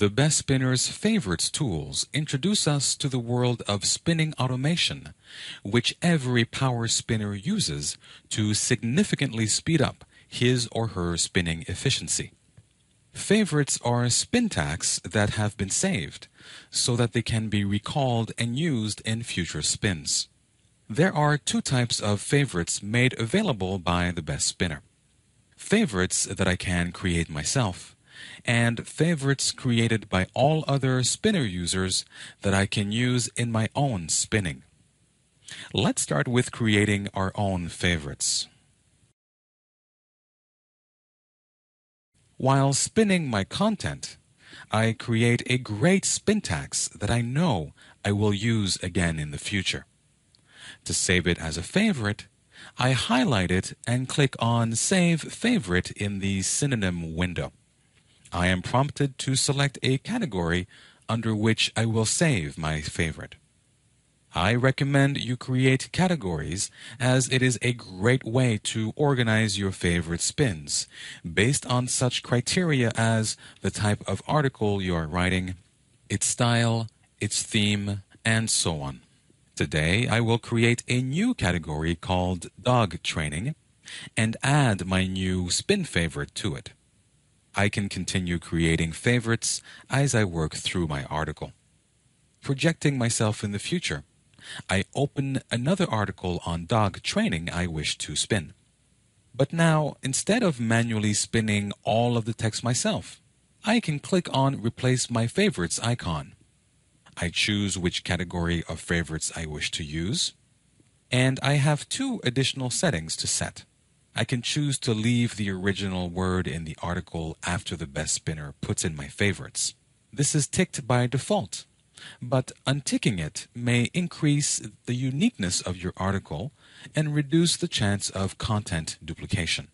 the best spinner's favorite tools introduce us to the world of spinning automation, which every power spinner uses to significantly speed up his or her spinning efficiency. Favorites are spin tacks that have been saved so that they can be recalled and used in future spins. There are two types of favorites made available by the best spinner. Favorites that I can create myself and favorites created by all other spinner users that I can use in my own spinning. Let's start with creating our own favorites. While spinning my content, I create a great spin tax that I know I will use again in the future. To save it as a favorite, I highlight it and click on Save Favorite in the Synonym window. I am prompted to select a category under which I will save my favorite. I recommend you create categories as it is a great way to organize your favorite spins based on such criteria as the type of article you are writing, its style, its theme, and so on. Today, I will create a new category called dog training and add my new spin favorite to it. I can continue creating favorites as I work through my article. Projecting myself in the future, I open another article on dog training I wish to spin. But now, instead of manually spinning all of the text myself, I can click on Replace My Favorites icon. I choose which category of favorites I wish to use, and I have two additional settings to set. I can choose to leave the original word in the article after the best spinner puts in my favorites. This is ticked by default, but unticking it may increase the uniqueness of your article and reduce the chance of content duplication.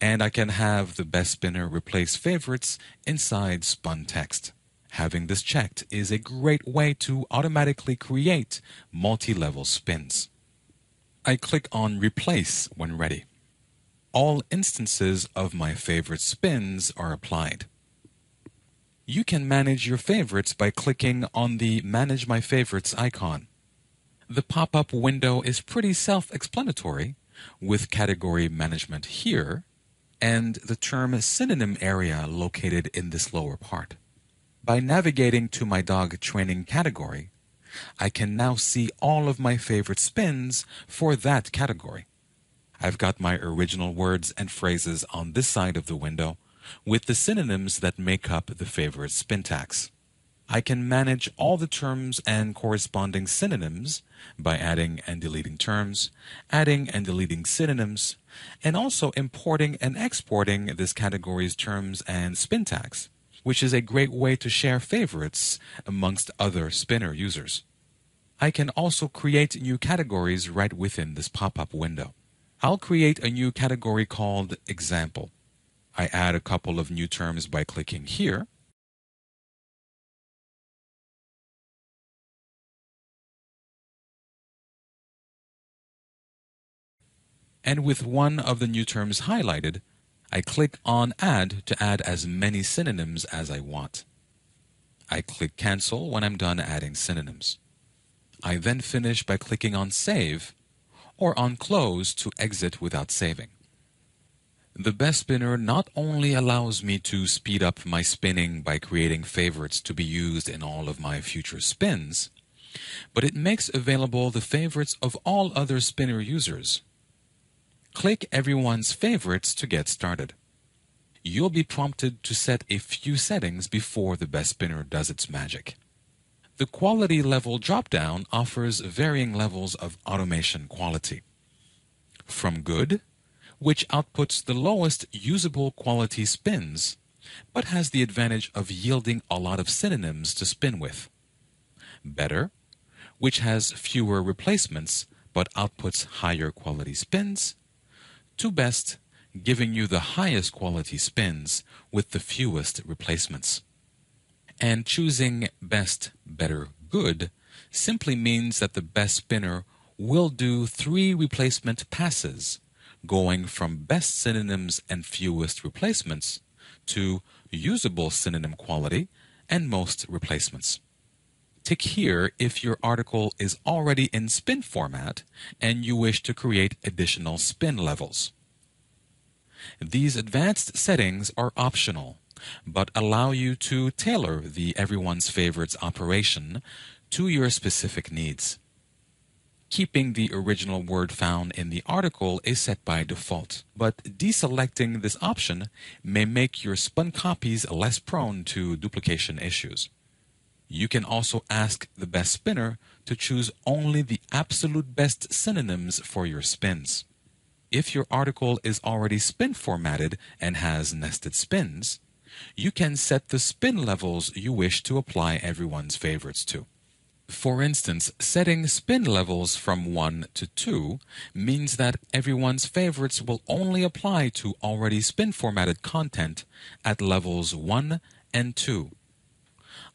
And I can have the best spinner replace favorites inside spun text. Having this checked is a great way to automatically create multi-level spins. I click on Replace when ready all instances of my favorite spins are applied. You can manage your favorites by clicking on the Manage My Favorites icon. The pop-up window is pretty self-explanatory, with category management here, and the term synonym area located in this lower part. By navigating to my dog training category, I can now see all of my favorite spins for that category. I've got my original words and phrases on this side of the window with the synonyms that make up the favorite spintax. I can manage all the terms and corresponding synonyms by adding and deleting terms, adding and deleting synonyms, and also importing and exporting this category's terms and spintax, which is a great way to share favorites amongst other spinner users. I can also create new categories right within this pop-up window. I'll create a new category called example. I add a couple of new terms by clicking here. And with one of the new terms highlighted, I click on Add to add as many synonyms as I want. I click Cancel when I'm done adding synonyms. I then finish by clicking on Save or on close to exit without saving. The best spinner not only allows me to speed up my spinning by creating favorites to be used in all of my future spins, but it makes available the favorites of all other spinner users. Click everyone's favorites to get started. You'll be prompted to set a few settings before the best spinner does its magic. The quality level dropdown offers varying levels of automation quality. From good, which outputs the lowest usable quality spins, but has the advantage of yielding a lot of synonyms to spin with. Better, which has fewer replacements but outputs higher quality spins. To best, giving you the highest quality spins with the fewest replacements. And choosing best, better, good simply means that the best spinner will do three replacement passes, going from best synonyms and fewest replacements to usable synonym quality and most replacements. Tick here if your article is already in spin format and you wish to create additional spin levels. These advanced settings are optional but allow you to tailor the everyone's favorites operation to your specific needs. Keeping the original word found in the article is set by default, but deselecting this option may make your spun copies less prone to duplication issues. You can also ask the best spinner to choose only the absolute best synonyms for your spins. If your article is already spin formatted and has nested spins, you can set the spin levels you wish to apply everyone's favorites to. For instance, setting spin levels from 1 to 2 means that everyone's favorites will only apply to already spin formatted content at levels 1 and 2.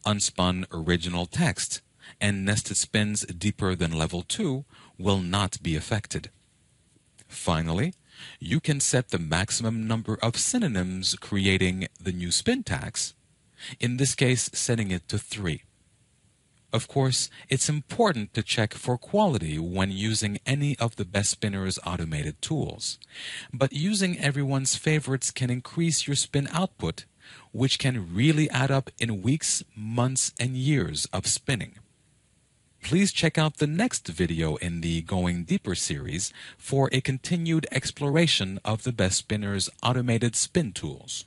Unspun original text and nested spins deeper than level 2 will not be affected. Finally, you can set the maximum number of synonyms creating the new spin tax, in this case, setting it to three. Of course, it's important to check for quality when using any of the Best Spinner's automated tools. But using everyone's favorites can increase your spin output, which can really add up in weeks, months, and years of spinning please check out the next video in the Going Deeper series for a continued exploration of the best spinner's automated spin tools.